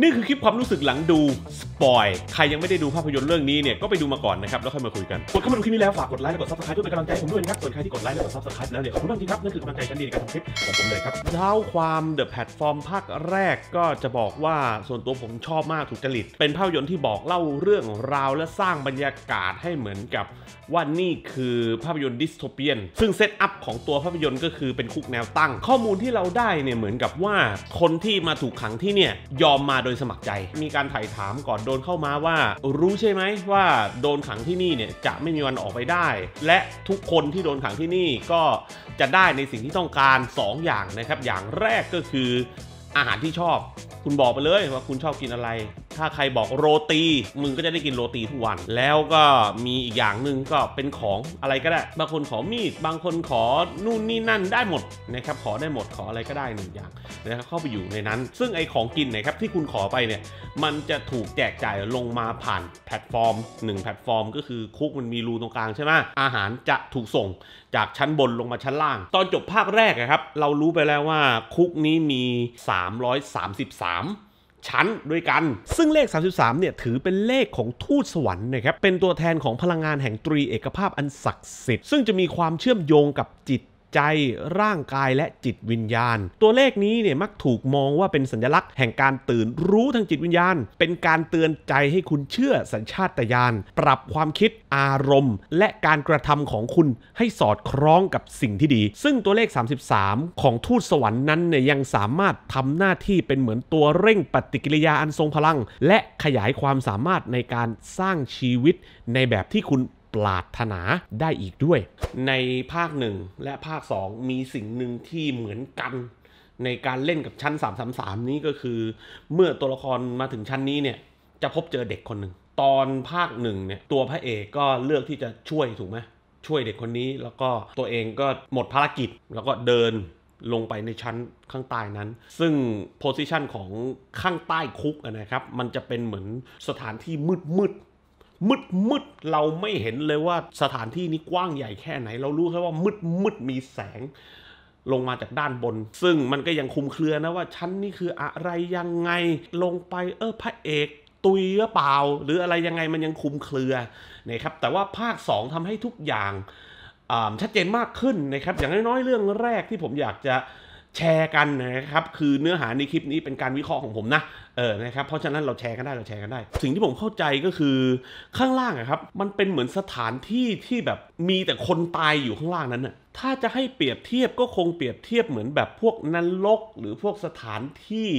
นี่คือคลิปความรู้สึกหลังดูสปอย ใครยังไม่ได้ดูภาพยนตร์เรื่องนี้เนี่ยก็ไปดูมาก่อนนะครับ แล้วค่อยมาคุยกัน กดเข้ามาดูคลิปนี้แล้ว ฝากกดไลค์และกดซับสไครต์ด้วยเป็นกำลังใจผมด้วยนะครับ ส่วนใครที่กดไลค์และกดซับสไครต์แล้วเนี่ยขอบคุณมากจริงครับนั่นคือกำลังใจกันดีในการทำคลิปของผมเลยครับเท้าความเดอะแพลตฟอร์มภาคแรกก็จะบอกว่าส่วนตัวผมชอบมากถูกจริตเป็นภาพยนตร์ที่บอกเล่าเรื่องราวและสร้างบรรยากาศให้เหมือนกับว่านี่คือภาพยนตร์ดิสโทเปียน ซึ่งเซตอัพของตัวภาพยนตร์ ก็คือเป็นคุกแนวตั้งข้อมูลที่เราได้เนี่ยเหมือนกับว่า คนที่มาถูกขังที่เนี่ยยอมมาโดยสมัครใจ มีการไถ่ถามก่อนโดนเข้ามาว่า รู้ใช่ไหมว่าโดนขังที่นี่เนี่ยจะไม่มีวันออกไปได้ และทุกคนที่โดนขังที่นี่ก็จะได้ในสิ่งที่ต้องการ 2 อย่างนะครับ อย่างแรกก็คืออาหารที่ชอบ คุณบอกไปเลยว่าคุณชอบกินอะไรถ้าใครบอกโรตีมึงก็จะได้กินโรตีทุกวัน แล้วก็มีอีกอย่างหนึ่งก็เป็นของอะไรก็ได้ บางคนขอมีด บางคนขอนู่นนี่นั่นได้หมดนะครับขอได้หมดขออะไรก็ได้หนึ่งอย่างนะครับเข้าไปอยู่ในนั้น ซึ่งไอของกินนะครับที่คุณขอไปเนี่ย มันจะถูกแจกจ่ายลงมาผ่านแพลตฟอร์ม 1แพลตฟอร์ม ก็คือคุกมันมีรูตรงกลางใช่ไหมอาหารจะถูกส่งจากชั้นบนลงมาชั้นล่าง ตอนจบภาคแรกนะครับเรารู้ไปแล้วว่าคุกนี้มี 333ชั้นด้วยกัน ซึ่งเลข 33เนี่ยถือเป็นเลขของทูตสวรรค์นะครับ เป็นตัวแทนของพลังงานแห่งตรีเอกภาพอันศักดิ์สิทธิ์ ซึ่งจะมีความเชื่อมโยงกับจิตใจ ร่างกายและจิตวิญญาณ ตัวเลขนี้เนี่ยมักถูกมองว่าเป็นสัญลักษณ์แห่งการตื่นรู้ทางจิตวิญญาณ เป็นการเตือนใจให้คุณเชื่อสัญชาตญาณปรับความคิดอารมณ์ และการกระทำของคุณให้สอดคล้องกับสิ่งที่ดี ซึ่งตัวเลข 33 ของทูตสวรรค์นั้นเนี่ยยังสามารถทำหน้าที่เป็นเหมือนตัวเร่งปฏิกิริยาอันทรงพลัง และขยายความสามารถในการสร้างชีวิตในแบบที่คุณปรารถนาได้อีกด้วย ในภาคหนึ่งและภาค 2 มีสิ่งหนึ่งที่เหมือนกัน ในการเล่นกับชั้น 333นี้ก็คือ เมื่อตัวละครมาถึงชั้นนี้เนี่ยจะพบเจอเด็กคนหนึ่ง ตอนภาคหนึ่งเนี่ยตัวพระเอกก็เลือกที่จะช่วยถูกไหมช่วยเด็กคนนี้แล้วก็ตัวเองก็หมดภารกิจ แล้วก็เดินลงไปในชั้นข้างใต้นั้น ซึ่งโพสิชันของข้างใต้คุกนะครับมันจะเป็นเหมือนสถานที่มืดมืดมืดเราไม่เห็นเลยว่าสถานที่นี้กว้างใหญ่แค่ไหน เรารู้แค่ว่ามืดมืดมีแสงลงมาจากด้านบน ซึ่งมันก็ยังคุมเครือนะว่าชั้นนี้คืออะไรยังไงลงไปเออพระเอกตุยหรือเปล่าหรืออะไรยังไงมันยังคุมเครือนะครับแต่ว่าภาค 2 ทำให้ทุกอย่างชัดเจนมากขึ้นนะครับอย่างน้อยๆเรื่องแรกที่ผมอยากจะแชร์กันนะครับ คือเนื้อหาในคลิปนี้เป็นการวิเคราะห์ของผมนะเออนะครับเพราะฉะนั้นเราแชร์กันได้เราแชร์กันได้สิ่งที่ผมเข้าใจก็คือข้างล่างะครับ มันเป็นเหมือนสถานที่ที่แบบมีแต่คนตายอยู่ข้างล่างนั้น่ะถ้าจะให้เปรียบเทียบก็คงเปรียบเทียบเหมือนแบบพวกนรกหรือพวกสถานที่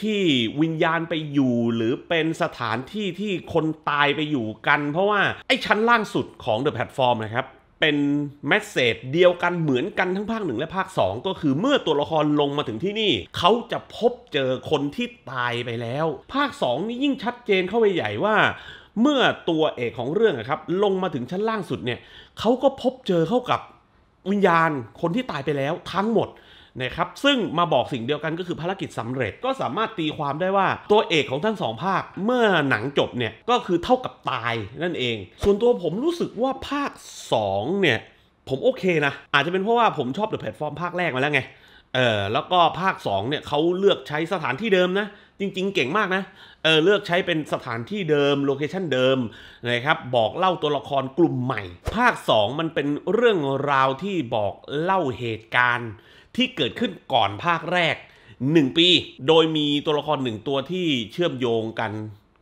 ที่วิญญาณไปอยู่ หรือเป็นสถานที่ที่คนตายไปอยู่กัน เพราะว่าไอ้ชั้นล่างสุดของเดอะแพลตฟอร์มนะครับเป็นแมสเซจเดียวกันเหมือนกันทั้งภาคหนึ่งและภาค 2 ก็คือเมื่อตัวละครลงมาถึงที่นี่ เขาจะพบเจอคนที่ตายไปแล้ว ภาค2นี้ยิ่งชัดเจนเข้าไปใหญ่ว่าเมื่อตัวเอกของเรื่องครับลงมาถึงชั้นล่างสุดเนี่ยเขาก็พบเจอเข้ากับวิญญาณคนที่ตายไปแล้วทั้งหมดนะครับซึ่งมาบอกสิ่งเดียวกันก็คือภารกิจสำเร็จก็สามารถตีความได้ว่าตัวเอกของทั้งสองภาคเมื่อหนังจบเนี่ย ก็คือเท่ากับตายนั่นเอง ส่วนตัวผมรู้สึกว่าภาค 2 เนี่ย ผมโอเคนะ อาจจะเป็นเพราะว่าผมชอบเดอะแพลตฟอร์มภาคแรกมาแล้วไง เออ แล้วก็ภาค 2เนี่ยเขาเลือกใช้สถานที่เดิมนะ จริงๆ เก่งมากนะเออเลือกใช้เป็นสถานที่เดิมโลเคชันเดิมนะครับบอกเล่าตัวละครกลุ่มใหม่ ภาค 2 มันเป็นเรื่องราวที่บอกเล่าเหตุการณ์ที่เกิดขึ้นก่อนภาคแรก 1 ปี โดยมีตัวละครหนึ่งตัวที่เชื่อมโยงกัน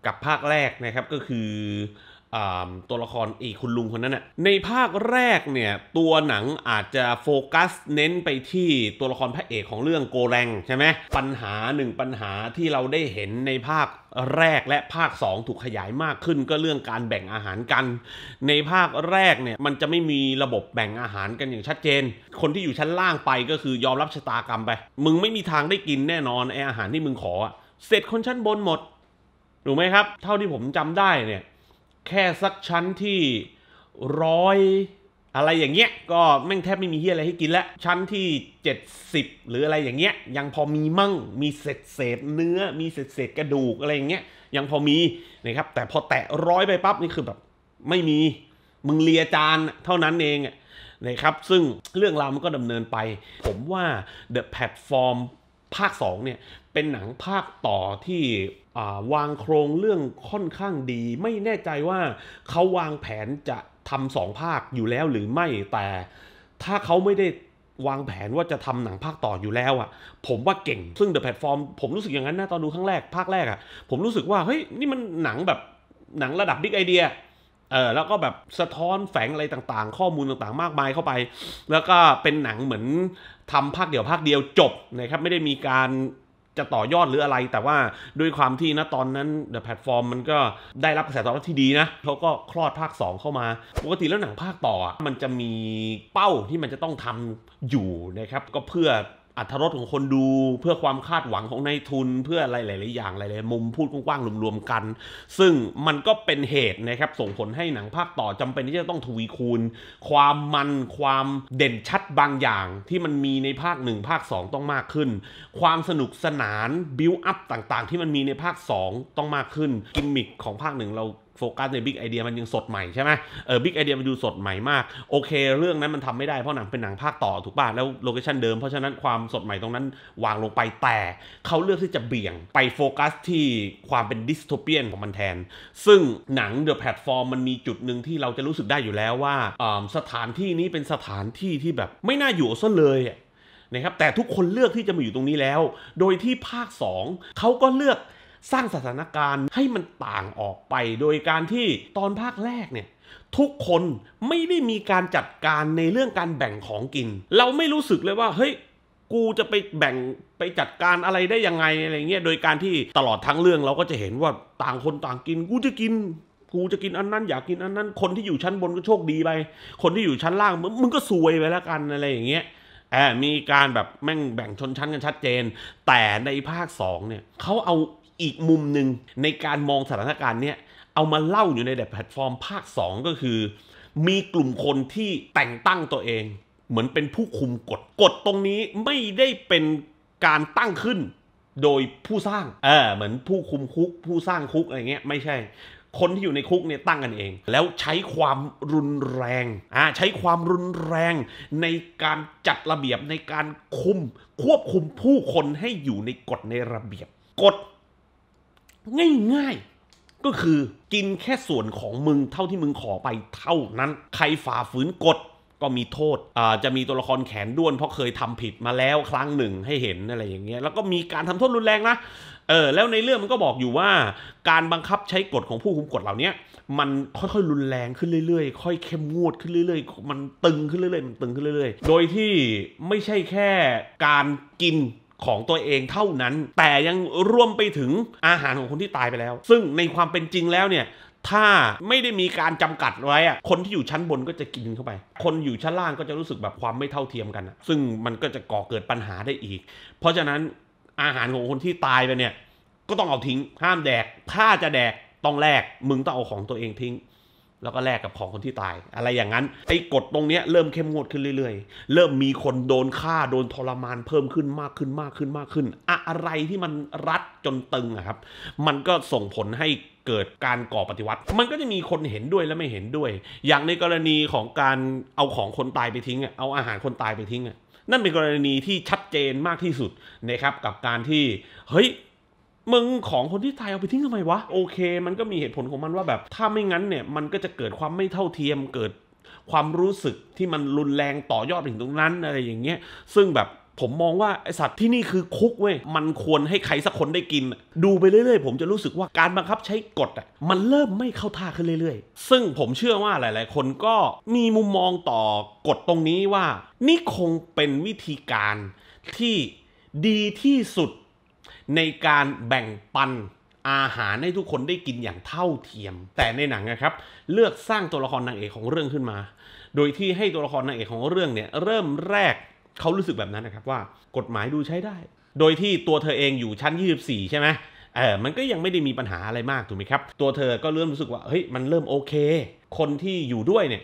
กับภาคแรกนะครับก็คือตัวละครอีคุณลุงคนนั้นน่ะในภาคแรกเนี่ยตัวหนังอาจจะโฟกัสเน้นไปที่ตัวละครพระเอกของเรื่องโกแรงใช่ไหมปัญหาหนึ่งปัญหาที่เราได้เห็นในภาคแรกและภาค 2 ถูกขยายมากขึ้น ก็เรื่องการแบ่งอาหารกัน ในภาคแรกเนี่ยมันจะไม่มีระบบแบ่งอาหารกันอย่างชัดเจน คนที่อยู่ชั้นล่างไปก็คือยอมรับชะตากรรมไป มึงไม่มีทางได้กินแน่นอนไออาหารที่มึงขอเสร็จคนชั้นบนหมดถูกไหมครับ เท่าที่ผมจำได้เนี่ยแค่สักชั้นที่ร้อยอะไรอย่างเงี้ยก็แม่งแทบไม่มีเฮียอะไรให้กินแล้ว ชั้นที่ 70 หรืออะไรอย่างเงี้ยยังพอมีมั่งมีเศษเศษเนื้อมีเศษเศษกระดูก อะไรอย่างเงี้ยยังพอมีนะครับแต่พอแตะร้อยไปปั๊บนี่คือแบบไม่มี มึงเลียจานเท่านั้นเองนะครับซึ่งเรื่องราวมันก็ดำเนินไป ผมว่า The Platform ภาค 2เนี่ยเป็นหนังภาคต่อที่วางโครงเรื่องค่อนข้างดี ไม่แน่ใจว่า เขาวางแผนจะทำสองภาคอยู่แล้วหรือไม่แต่ถ้าเขาไม่ได้วางแผนว่าจะทำหนังภาคต่ออยู่แล้วอะ่ะผมว่าเก่งซึ่งเดอะแพลตฟอร์มผมรู้สึกอย่างนั้นนะตอนดูครั้งแรกภาคแรกอะ่ะผมรู้สึกว่าเฮ้ยนี่มันหนังแบบหนังระดับบิ๊กไอเดียเออแล้วก็แบบสะท้อนแฝงอะไรต่างๆ ข้อมูลต่างๆมากมายเข้าไป แล้วก็เป็นหนังเหมือนทำภาคเดียวภาคเดียวจบนะครับไม่ได้มีการจะต่อยอดหรืออะไร แต่ว่าด้วยความที่นะตอนนั้นเดอะแพลตฟอร์มมันก็ได้รับกระแสตอบรับที่ดีนะเขาก็คลอดภาค 2 เข้ามา ปกติแล้วหนังภาคต่อมันจะมีเป้าที่มันจะต้องทำอยู่นะครับ ก็เพื่ออัธรรตของคนดูเพื่อความคาดหวังของนายทุนเพื่ออะไรหลาย ๆอย่างหลายๆมุมพูดกว้างๆรวมๆกัน ซึ่งมันก็เป็นเหตุนะครับส่งผลให้หนังภาคต่อจำเป็นที่จะต้องทวีคูณ ความมันความเด่นชัดบางอย่างที่มันมีในภาค 1 ภาค 2 ต้องมากขึ้น ความสนุกสนานบิวอัพต่างๆ ที่มันมีในภาค2ต้องมากขึ้นกิมมิคของภาคหนึ่งเราโฟกัสในบิ๊กไอเดียมันยังสดใหม่ใช่ไหมเออบิ๊กไอเดียมันดูสดใหม่มาก โอเคเรื่องนั้นมันทำไม่ได้ เพราะหนังเป็นหนังภาคต่อถูกป่ะแล้วโลเคชันเดิมเพราะฉะนั้นความสดใหม่ตรงนั้นวางลงไปแต่เขาเลือกที่จะเบี่ยงไปโฟกัสที่ความเป็นดิสโทเปียนของมันแทน ซึ่งหนังเดอะแพลตฟอร์มมันมีจุดหนึ่งที่เราจะรู้สึกได้อยู่แล้วว่าสถานที่นี้เป็นสถานที่ที่แบบไม่น่าอยู่ซะเลยนะครับแต่ทุกคนเลือกที่จะมาอยู่ตรงนี้แล้ว โดยที่ภาค 2เขาก็เลือกสร้างสถานการณ์ให้มันต่างออกไป โดยการที่ตอนภาคแรกเนี่ย ทุกคนไม่ได้มีการจัดการในเรื่องการแบ่งของกิน เราไม่รู้สึกเลยว่า เฮ้ย กูจะไปแบ่งไปจัดการอะไรได้ยังไงอะไรเงี้ยโดยการที่ตลอดทั้งเรื่องเราก็จะเห็นว่าต่างคนต่างกิน กูจะกิน กูจะกินอันนั้นอยากกินอันนั้น คนที่อยู่ชั้นบนก็โชคดีไป คนที่อยู่ชั้นล่างมึงก็ซวยไปแล้วกันอะไรอย่างเงี้ยแอบมีการแบบแม่งแบ่งชนชั้นกันชัดเจน แต่ในภาค2เนี่ยเขาเอาอีกมุมหนึ่งในการมองสถานการณ์เนี้ยเอามาเล่าอยู่ในแบบแพลตฟอร์มภาค 2 ก็คือ มีกลุ่มคนที่แต่งตั้งตัวเอง เหมือนเป็นผู้คุมกฎกฎตรงนี้ไม่ได้เป็นการตั้งขึ้น โดยผู้สร้างเออเหมือนผู้คุมคุกผู้สร้างคุกอะไรเงี้ยไม่ใช่ คนที่อยู่ในคุกเนี่ยตั้งกันเอง แล้วใช้ความรุนแรงอ่าใช้ความรุนแรงในการจัดระเบียบในการคุมควบคุมผู้คนให้อยู่ในกฎในระเบียบกฎง่ายๆ ก็คือกินแค่ส่วนของมึงเท่าที่มึงขอไปเท่านั้น ใครฝ่าฝืนกฎก็มีโทษอ่าจะมีตัวละครแขนด้วน เพราะเคยทำผิดมาแล้วครั้งหนึ่งให้เห็นอะไรอย่างเงี้ยแล้วก็มีการทำโทษรุนแรงนะเออแล้วในเรื่องมันก็บอกอยู่ว่า การบังคับใช้กฎของผู้คุมกฎเหล่านี้มันค่อยๆรุนแรงขึ้นเรื่อยๆค่อยเข้มงวดขึ้นเรื่อยๆมันตึงขึ้นเรื่อยๆมันตึงขึ้นเรื่อยๆ โดยที่ไม่ใช่แค่การกินของตัวเองเท่านั้น แต่ยังรวมไปถึงอาหารของคนที่ตายไปแล้ว ซึ่งในความเป็นจริงแล้วเนี่ย ถ้าไม่ได้มีการจำกัดไว้อะคนที่อยู่ชั้นบนก็จะกินเข้าไป คนอยู่ชั้นล่างก็จะรู้สึกแบบความไม่เท่าเทียมกันซึ่งมันก็จะก่อเกิดปัญหาได้อีก เพราะฉะนั้นอาหารของคนที่ตายไปเนี่ยก็ต้องเอาทิ้งห้ามแดก ถ้าจะแดกต้องแลกมึงต้องเอาของตัวเองทิ้งแล้วก็แลกกับของคนที่ตายอะไรอย่างนั้นไอ้กฎตรงเนี้ยเริ่มเข้มงวดขึ้นเรื่อยๆ เริ่มมีคนโดนฆ่าโดนทรมานเพิ่มขึ้นมากขึ้นมากขึ้นมากขึ้น อะไรที่มันรัดจนตึงอะครับ มันก็ส่งผลให้เกิดการก่อปฏิวัติ มันก็จะมีคนเห็นด้วยและไม่เห็นด้วย อย่างในกรณีของการเอาของคนตายไปทิ้งเอาอาหารคนตายไปทิ้งนั่นเป็นกรณีที่ชัดเจนมากที่สุดนะครับกับการที่เฮ้ยมึงของคนที่ตายเอาไปทิ้งทำไมวะโอเค มันก็มีเหตุผลของมันว่าแบบถ้าไม่งั้นเนี่ยมันก็จะเกิดความไม่เท่าเทียม เกิดความรู้สึกที่มันรุนแรงต่อยอดไปถึงตรงนั้น อะไรอย่างเงี้ย ซึ่งแบบผมมองว่าไอสัตว์ที่นี่คือคุกเว้ยมันควรให้ใครสักคนได้กิน ดูไปเรื่อยๆผมจะรู้สึกว่าการบังคับใช้กฎอ่ะมันเริ่มไม่เข้าท่าขึ้นเรื่อย ๆ ซึ่งผมเชื่อว่าหลาย ๆ คนก็มีมุมมองต่อกฎตรงนี้ว่านี่คงเป็นวิธีการที่ดีที่สุดในการแบ่งปันอาหารให้ทุกคนได้กินอย่างเท่าเทียม แต่ในหนังนะครับ เลือกสร้างตัวละครนางเอกของเรื่องขึ้นมา โดยที่ให้ตัวละครนางเอกของเรื่องเนี่ยเริ่มแรกเขารู้สึกแบบนั้นนะครับว่ากฎหมายดูใช้ได้ โดยที่ตัวเธอเองอยู่ชั้น 24 ใช่ไหมเออมันก็ยังไม่ได้มีปัญหาอะไรมากถูกไหมครับ ตัวเธอก็เริ่มรู้สึกว่าเฮ้ยมันเริ่มโอเค คนที่อยู่ด้วยเนี่ย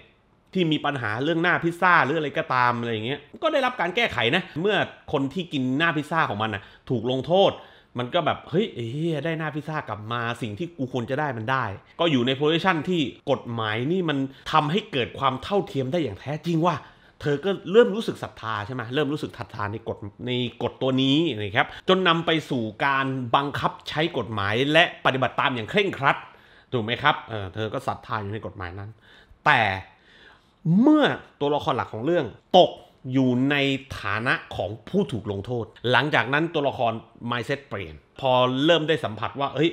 ที่มีปัญหาเรื่องหน้าพิซซ่าหรืออะไรก็ตามอะไรอย่างเงี้ยก็ได้รับการแก้ไขนะเมื่อคนที่กินหน้าพิซซ่าของมันนะถูกลงโทษมันก็แบบเฮ้ยเฮียได้หน้าพิซซ่ากลับมาสิ่งที่กูควรจะได้มันได้ ก็อยู่ในโพสิชันที่กฎหมายนี่มันทำให้เกิดความเท่าเทียมได้อย่างแท้ จริงว่าเธอก็เริ่มรู้สึกศรัทธาใช่ไหมเริ่มรู้สึกศรัทธาในกฎในกฎตัวนี้นะครับจนนำไปสู่การบังคับใช้กฎหมาย และปฏิบัติตามอย่างเคร่งครัด ถูกไหมครับเออเธอ ก็ศรัทธาอยู่ในกฎหมายนั้น แต่เมื่อตัวละครหลักของเรื่องตกอยู่ในฐานะของผู้ถูกลงโทษ หลังจากนั้นตัวละคร mindset เปลี่ยน พอเริ่มได้สัมผัสว่า เอ้ย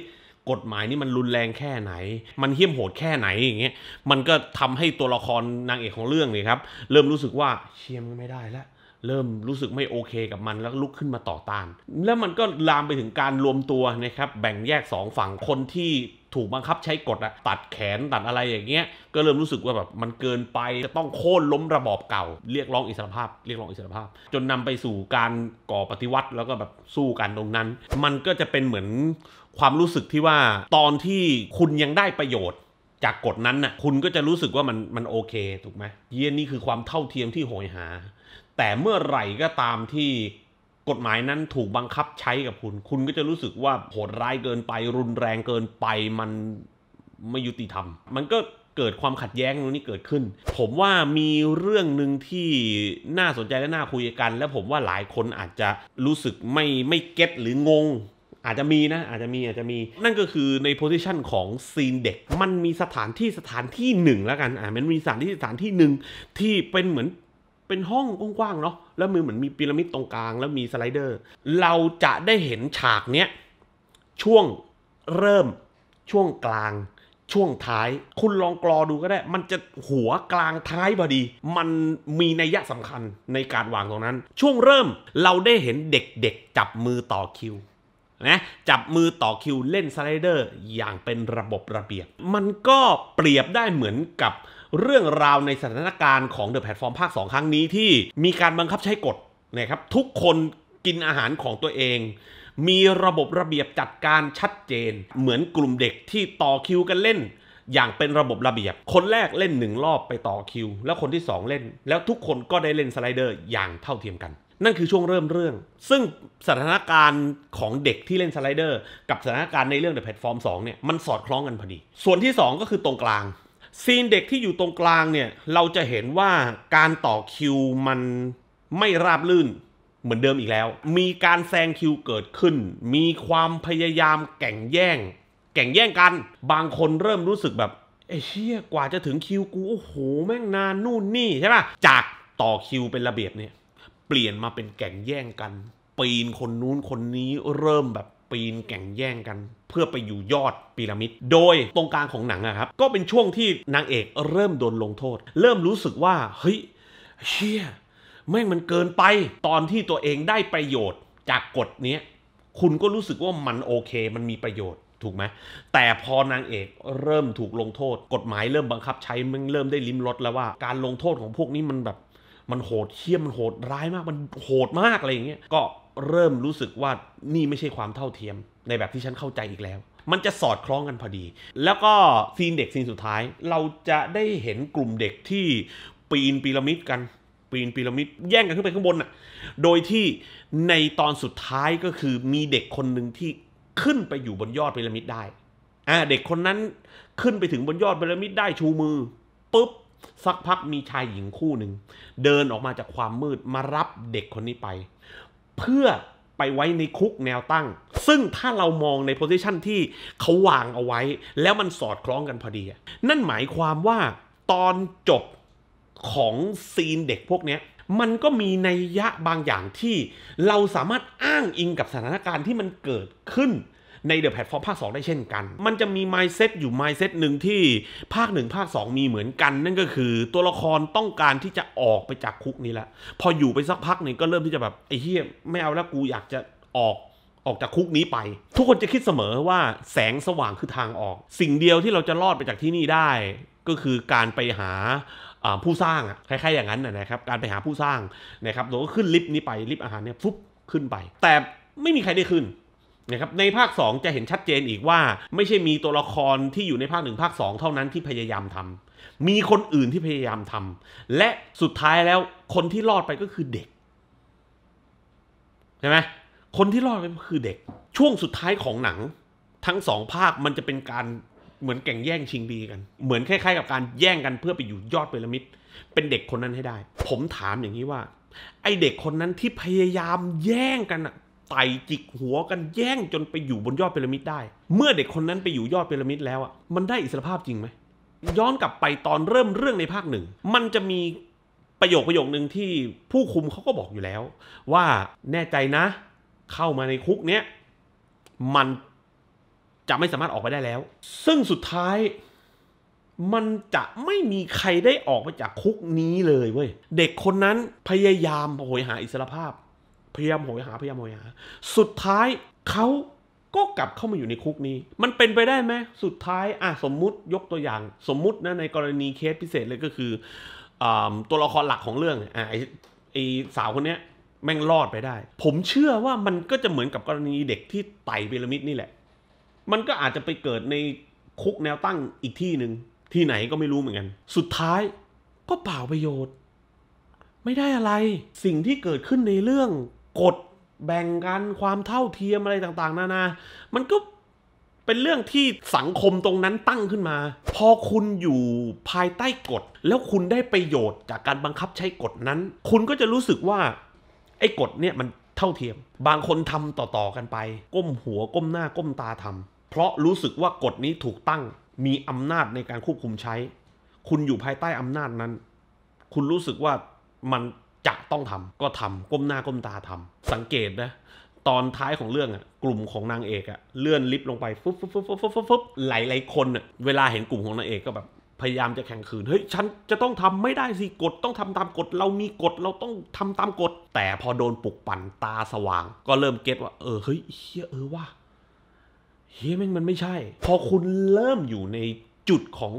กฎหมายนี่มันรุนแรงแค่ไหน มันเหี้ยมโหดแค่ไหนอย่างเงี้ย มันก็ทำให้ตัวละครนางเอกของเรื่องเนี่ยครับ เริ่มรู้สึกว่าเชียร์มันไม่ได้แล้ว เริ่มรู้สึกไม่โอเคกับมัน แล้วลุกขึ้นมาต่อต้าน แล้วมันก็ลามไปถึงการรวมตัวนะครับ แบ่งแยก 2 ฝั่ง คนที่ถูกบังคับใช้กฎอะตัดแขนตัดอะไรอย่างเงี้ย ก็เริ่มรู้สึกว่าแบบมันเกินไปจะต้องโค่นล้มระบอบเก่า เรียกร้องอิสรภาพ เรียกร้องอิสรภาพ จนนำไปสู่การก่อปฏิวัติแล้วก็แบบสู้กันตรงนั้น มันก็จะเป็นเหมือนความรู้สึกที่ว่าตอนที่คุณยังได้ประโยชน์จากกฎนั้นน่ะคุณก็จะรู้สึกว่ามันมันโอเค ถูกไหมเยี่ยนี่คือความเท่าเทียมที่โหยหา แต่เมื่อไหร่ก็ตามที่กฎหมายนั้นถูกบังคับใช้กับคุณ คุณก็จะรู้สึกว่าโหดร้ายเกินไปรุนแรงเกินไปมันไม่ยุติธรรม มันก็เกิดความขัดแย้งตรงนี้เกิดขึ้น ผมว่ามีเรื่องหนึ่งที่น่าสนใจและน่าคุยกัน และผมว่าหลายคนอาจจะรู้สึกไม่ไม่เก็ตหรืองง อาจจะมีนะ อาจจะมีอาจจะมีนั่นก็คือในโพสิชันของซีนเด็กมันมีสถานที่สถานที่หนึ่งแล้วกันอ่ามันมีสถานที่สถานที่หนึ่งที่เป็นเหมือนเป็นห้องกว้างๆเนาะ แล้วมือเหมือนมีพีระมิดตรงกลางแล้วมีสไลเดอร์ เราจะได้เห็นฉากเนี้ย ช่วงเริ่มช่วงกลาง ช่วงท้ายคุณลองกรอดูก็ได้ มันจะหัวกลางท้ายพอดี มันมีนัยยะสำคัญในการวางตรงนั้น ช่วงเริ่มเราได้เห็นเด็กๆ จับมือต่อคิวนะจับมือต่อคิวเล่นสไลเดอร์อย่างเป็นระบบระเบียบ มันก็เปรียบได้เหมือนกับเรื่องราวในสถานการณ์ของเดอะแพลตฟอร์มภาค 2 ครั้งนี้ที่มีการบังคับใช้กฎนะครับทุกคนกินอาหารของตัวเอง มีระบบระเบียบจัดการชัดเจน เหมือนกลุ่มเด็กที่ต่อคิวกันเล่น อย่างเป็นระบบระเบียบ คนแรกเล่นหนึ่งรอบไปต่อคิว แล้วคนที่ 2 เล่น แล้วทุกคนก็ได้เล่นสไลเดอร์อย่างเท่าเทียมกัน นั่นคือช่วงเริ่มเรื่อง ซึ่งสถานการณ์ของเด็กที่เล่นสไลเดอร์กับสถานการณ์ในเรื่องเดอะแพลตฟอร์ม2เนี่ยมันสอดคล้องกันพอดี ส่วนที่ 2 ก็คือตรงกลางซีนเด็กที่อยู่ตรงกลางเนี่ย เราจะเห็นว่าการต่อคิวมันไม่ราบลื่นเหมือนเดิมอีกแล้ว มีการแซงคิวเกิดขึ้น มีความพยายามแข่งแย่งแข่งแย่งกัน บางคนเริ่มรู้สึกแบบไอ้เชี่ยกว่าจะถึงคิวกูโอ้โห แม่งนานนู่นนี่ ใช่ปะจากต่อคิวเป็นระเบียบเนี่ยเปลี่ยนมาเป็นแข่งแย่งกัน ปีนคนนู้นคนนี้เริ่มแบบปีนแข่งแย่งกันเพื่อไปอยู่ยอดพีระมิด โดยตรงกลางของหนังอะครับ ก็เป็นช่วงที่นางเอกเริ่มโดนลงโทษ เริ่มรู้สึกว่าเฮ้ยเชี่ยแม่งมันเกินไปตอนที่ตัวเองได้ประโยชน์จากกฎนี้คุณก็รู้สึกว่ามันโอเค มันมีประโยชน์ถูกไหมแต่พอนางเอกเริ่มถูกลงโทษกฎหมายเริ่มบังคับใช้มันเริ่มได้ลิ้มรสแล้วว่าการลงโทษของพวกนี้มันแบบ มันโหดเคี่ยมมันโหดร้ายมากมันโหดมากอะไรอย่างเงี้ยก็เริ่มรู้สึกว่านี่ไม่ใช่ความเท่าเทียม ในแบบที่ฉันเข้าใจอีกแล้ว มันจะสอดคล้องกันพอดี แล้วก็ซีนเด็กซีนสุดท้าย เราจะได้เห็นกลุ่มเด็กที่ปีนพีระมิดกัน ปีนพีระมิดแย่งกันขึ้นไปข้างบนน่ะ โดยที่ในตอนสุดท้ายก็คือ มีเด็กคนหนึ่งที่ขึ้นไปอยู่บนยอดพีระมิดได้ อ่าเด็กคนนั้นขึ้นไปถึงบนยอดพีระมิดได้ชูมือปุ๊บสักพักมีชายหญิงคู่หนึ่งเดินออกมาจากความมืดมารับเด็กคนนี้ไปเพื่อไปไว้ในคุกแนวตั้ง ซึ่งถ้าเรามองในโพสิชันที่เขาวางเอาไว้ แล้วมันสอดคล้องกันพอดีนั่นหมายความว่าตอนจบของซีนเด็กพวกนี้ มันก็มีในยะบางอย่างที่เราสามารถอ้างอิงกับสถานการณ์ที่มันเกิดขึ้นในเดอะแพลตฟอร์มภาค 2 ได้เช่นกัน มันจะมีไมซ์เซตอยู่ไมซ์เซตหนึ่งที่ภาค 1 ภาค 2 มีเหมือนกัน นั่นก็คือตัวละครต้องการที่จะออกไปจากคุกนี้ละพออยู่ไปสักพักหนึ่งก็เริ่มที่จะแบบ ไอ้เฮียไม่เอาแล้ว กูอยากจะออกออกจากคุกนี้ไป ทุกคนจะคิดเสมอว่าแสงสว่างคือทางออก สิ่งเดียวที่เราจะรอดไปจากที่นี่ได้ ก็คือการไปหาผู้สร้างคล้ายๆอย่างนั้นนะครับการไปหาผู้สร้างนะครับเราก็ขึ้นลิฟต์นี้ไปลิฟต์อาหารเนี่ยฟุบขึ้นไป แต่ไม่มีใครได้ขึ้นนะครับในภาค2จะเห็นชัดเจนอีกว่า ไม่ใช่มีตัวละครที่อยู่ในภาค1ภาค2เท่านั้นที่พยายามทำ มีคนอื่นที่พยายามทำ และสุดท้ายแล้วคนที่รอดไปก็คือเด็กใช่ไหมคนที่รอดไปก็คือเด็ก ช่วงสุดท้ายของหนัง ทั้งสองภาคมันจะเป็นการเหมือนแข่งแย่งชิงดีกันเหมือนคล้ายๆกับการแย่งกันเพื่อไปอยู่ยอดพีระมิดเป็นเด็กคนนั้นให้ได้ ผมถามอย่างนี้ว่า ไอเด็กคนนั้นที่พยายามแย่งกันอะไต่ จิกหัวกันแย่งจนไปอยู่บนยอดพีระมิด ได้ เมื่อเด็กคนนั้นไปอยู่ยอดพีระมิดแล้วอ่ะ มันได้อิสรภาพจริงไหม ย้อนกลับไปตอนเริ่มเรื่องในภาคหนึ่ง มันจะมีประโยคประโยคหนึ่งที่ผู้คุมเขาก็บอกอยู่แล้ว ว่าแน่ใจนะ เข้ามาในคุกเนี้ยมันจะไม่สามารถออกไปได้แล้ว ซึ่งสุดท้าย มันจะไม่มีใครได้ออกไปจากคุกนี้เลยเว้ย เด็กคนนั้นพยายามโหยหา อิสรภาพพยายามโหยหาพยายามโหยหาสุดท้ายเขาก็กลับเข้ามาอยู่ในคุกนี้ มันเป็นไปได้ไหมสุดท้ายอ่ะสมมุติยกตัวอย่าง สมมุตินะในกรณีเคสพิเศษเลยก็คืออตัวละครหลักของเรื่องอ่ะไอไอสาวคนเนี้ยแม่งรอดไปได้ ผมเชื่อว่ามันก็จะเหมือนกับกรณีเด็กที่ไต่พีระมิดนี่แหละ มันก็อาจจะไปเกิดในคุกแนวตั้งอีกที่หนึ่งที่ไหนก็ไม่รู้เหมือนกัน สุดท้ายก็เปล่าประโยชน์ ไม่ได้อะไรสิ่งที่เกิดขึ้นในเรื่องกฎแบ่งกันความเท่าเทียมอะไรต่างๆ นานา มันก็เป็นเรื่องที่สังคมตรงนั้นตั้งขึ้นมา พอคุณอยู่ภายใต้กฎ แล้วคุณได้ประโยชน์จากการบังคับใช้กฎนั้น คุณก็จะรู้สึกว่าไอ้กฎเนี่ยมันเท่าเทียม บางคนทำต่อๆกันไป ก้มหัวก้มหน้าก้มตาทำเพราะรู้สึกว่ากฎนี้ถูกตั้งมีอำนาจในการควบคุมใช้ คุณอยู่ภายใต้อำนาจนั้น คุณรู้สึกว่ามันจะต้องทำก็ทำก้มหน้า ก้มตาทำสังเกตนะ ตอนท้ายของเรื่องอ่ะกลุ่มของนางเอกอ่ะเลื่อนลิฟต์ลงไปฟึ๊บฟึ๊บฟึ๊บฟึ๊บฟึ๊บหลายหลายคนอ่ะเวลาเห็นกลุ่มของนางเอกก็แบบพยายามจะแข่งขืน เฮ้ยฉันจะต้องทำไม่ได้สิกฎต้องทำตามกฎเรามีกฎเราต้องทำตามกฎแต่พอโดนปลุกปั่นตาสว่าง ก็เริ่มเก็ตว่า เออเฮ้ยเฮียเออว่าเฮียมันมันไม่ใช่พอคุณเริ่มอยู่ในจุดของ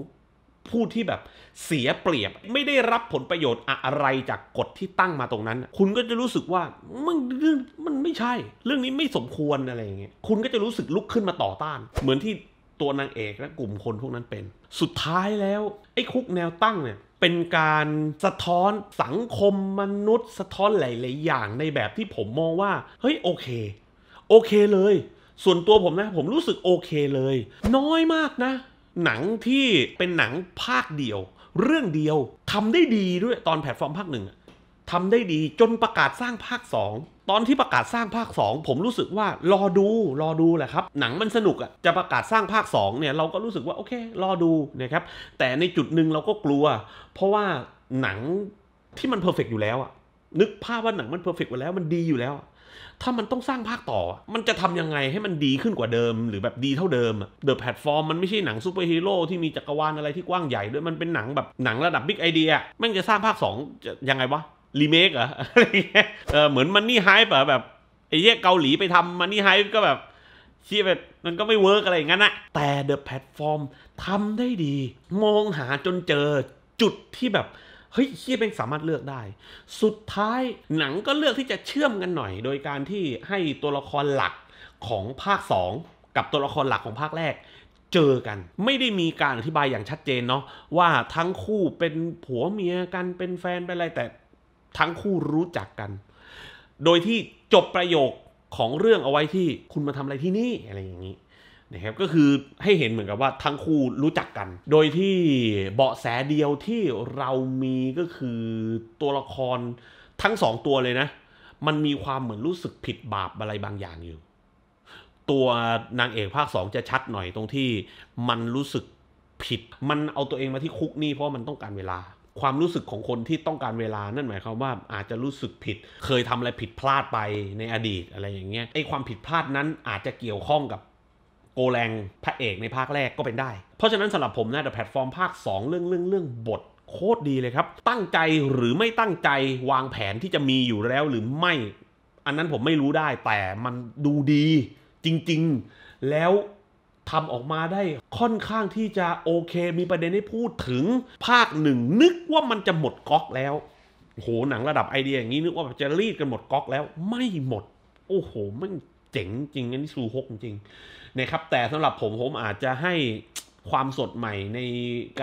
ผู้ที่แบบเสียเปรียบไม่ได้รับผลประโยชน์อะไรจากกฎที่ตั้งมาตรงนั้น คุณก็จะรู้สึกว่ามันเรื่องมันไม่ใช่ เรื่องนี้ไม่สมควรอะไรอย่างเงี้ยคุณก็จะรู้สึกลุกขึ้นมาต่อต้าน เหมือนที่ตัวนางเอกและกลุ่มคนพวกนั้นเป็น สุดท้ายแล้วไอ้คุกแนวตั้งเนี่ย เป็นการสะท้อนสังคมมนุษย์ สะท้อนหลายๆอย่าง ในแบบที่ผมมองว่าเฮ้ยโอเค โอเคเลย ส่วนตัวผมนะ ผมรู้สึกโอเคเลย น้อยมากนะหนังที่เป็นหนังภาคเดียว เรื่องเดียวทำได้ดีด้วยตอนแพลตฟอร์มภาคหนึ่งทำได้ดีจนประกาศสร้างภาค 2 ตอนที่ประกาศสร้างภาค 2 ผมรู้สึกว่ารอดูรอดูแหละครับหนังมันสนุกอ่ะจะประกาศสร้างภาค 2เนี่ยเราก็รู้สึกว่า โอเครอดูนะครับแต่ในจุดหนึ่งเราก็กลัว เพราะว่าหนังที่มันเพอร์เฟกอยู่แล้วอ่ะนึกภาพว่าหนังมันเพอร์เฟกต์ไปแล้ว มันดีอยู่แล้วถ้ามันต้องสร้างภาคต่อ มันจะทำยังไงให้มันดีขึ้นกว่าเดิมหรือแบบดีเท่าเดิมเดอะแพลตฟอร์มมันไม่ใช่หนังซูเปอร์ฮีโร่ที่มีจักรวาลอะไรที่กว้างใหญ่ด้วยมันเป็นหนังแบบหนังระดับบิ๊กไอเดียมันจะสร้างภาค2จะยังไงวะ รีเมคเหรออะไรเงี้ยเออเหมือนมันนี่ไฮป์แบบไอ้เยี่ยเกาหลีไปทำมันนี่ไฮป์ก็แบบชี้แบบมันก็ไม่เวิร์กอะไรอย่างนั้นนะแต่เดอะแพลตฟอร์มทำได้ดี มองหาจนเจอจุดที่แบบเฮ้ยเฮียเป็นสามารถเลือกได้ สุดท้ายหนังก็เลือกที่จะเชื่อมกันหน่อย โดยการที่ให้ตัวละครหลักของภาค 2 กับตัวละครหลักของภาคแรกเจอกัน ไม่ได้มีการอธิบายอย่างชัดเจนเนาะ ว่าทั้งคู่เป็นผัวเมียกันเป็นแฟนเป็นอะไร แต่ทั้งคู่รู้จักกัน โดยที่จบประโยคของเรื่องเอาไว้ที่คุณมาทำอะไรที่นี่อะไรอย่างนี้นะครับก็คือให้เห็นเหมือนกับว่าทั้งคู่รู้จักกัน โดยที่เบาะแสเดียวที่เรามีก็คือตัวละครทั้งสองตัวเลยนะ มันมีความเหมือนรู้สึกผิดบาปอะไรบางอย่างอยู่ ตัวนางเอกภาคสองจะชัดหน่อยตรงที่มันรู้สึกผิด มันเอาตัวเองมาที่คุกนี่เพราะมันต้องการเวลา ความรู้สึกของคนที่ต้องการเวลานั่นหมายความว่าอาจจะรู้สึกผิด เคยทำอะไรผิดพลาดไปในอดีตอะไรอย่างเงี้ยไอความผิดพลาดนั้นอาจจะเกี่ยวข้องกับโกแรงพระเอกในภาคแรกก็เป็นได้ เพราะฉะนั้นสำหรับผมนะต่แพลตฟอร์มภาค 2 เรื่องเรื่องเรื่องบทโคตรดีเลยครับ ตั้งใจหรือไม่ตั้งใจวางแผนที่จะมีอยู่แล้วหรือไม่อันนั้นผมไม่รู้ได้ แต่มันดูดีจริง ๆแล้วทำออกมาได้ค่อนข้างที่จะโอเคมีประเด็นให้พูดถึงภาคหนึ่งนึกว่ามันจะหมดก๊อกแล้วโหหนังระดับไอเดียอย่างนี้นึกว่าจะรีดกันหมดก๊อกแล้ว ไม่หมด โอ้โหมันจ๋งจริงอันนี้ซูฮกจริงนะครับแต่สำหรับผมผมอาจจะให้ความสดใหม่ใน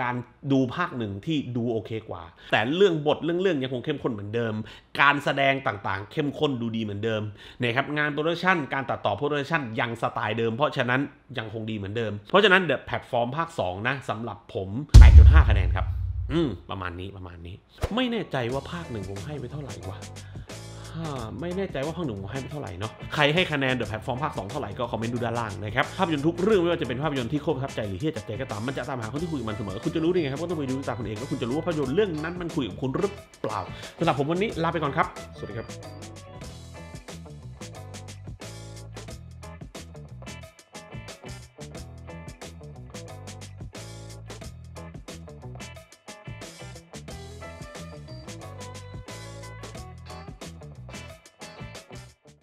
การดูภาคหนึ่งที่ดูโอเคกว่า แต่เรื่องบทเรื่องเรื่องยังคงเข้มข้นเหมือนเดิม การแสดงต่างๆ เข้มข้นดูดีเหมือนเดิมนะครับงานโปรดักชันการตัดต่อโปรดักชันยังสไตล์เดิมเพราะฉะนั้นยังคงดีเหมือนเดิม เพราะฉะนั้นเดอะแพลตฟอร์มภาค2 นะสำหรับผม 8.5 คะแนนครับ อืมประมาณนี้ประมาณนี้ ไม่แน่ใจว่าภาคหนึ่งผมให้ไปเท่าไหร่กว่า่าไม่แน่ใจว่าภาคหนึ่งให้ไปเท่าไหร่เนาะ ใครให้คะแนนเดอะแพลตฟอร์มภาคสองเท่าไหร่ก็คอมเมนต์ดูด้านล่างนะครับ ภาพยนตร์ทุกเรื่องไม่ว่าจะเป็นภาพยนตร์ที่โคตรประทับใจหรือที่จัดใจก็ตามมันจะตามหาคนที่คุยกับมันเสมอ คุณจะรู้ได้ไงครับก็ต้องไปดูตาคุณเอง แล้วคุณจะรู้ว่าภาพยนตร์เรื่องนั้นมันคุยกับคุณหรือเปล่าสำหรับผมวันนี้ลาไปก่อนครับ สวัสดีครับ